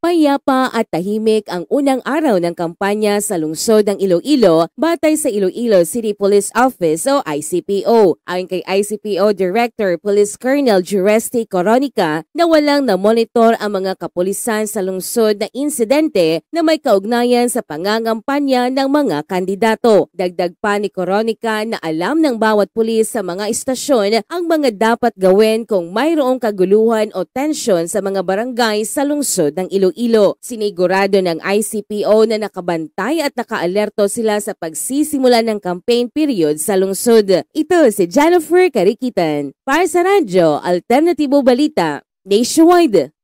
Payapa at tahimik ang unang araw ng kampanya sa lungsod ng Iloilo batay sa Iloilo City Police Office o ICPO. Ayon kay ICPO Director Police Colonel Juresti Coronica na walang na-monitor ang mga kapulisan sa lungsod na insidente na may kaugnayan sa pangangampanya ng mga kandidato. Dagdag pa ni Coronica na alam ng bawat pulis sa mga istasyon ang mga dapat gawin kung mayroong kaguluhan o tensyon sa mga barangay sa lungsod ng Iloilo. Iloilo. Sinigurado ng ICPO na nakabantay at nakaalerto sila sa pagsisimula ng campaign period sa lungsod. Ito si Jennifer Karikitan para sa Radyo Alternatibo Balita Nationwide.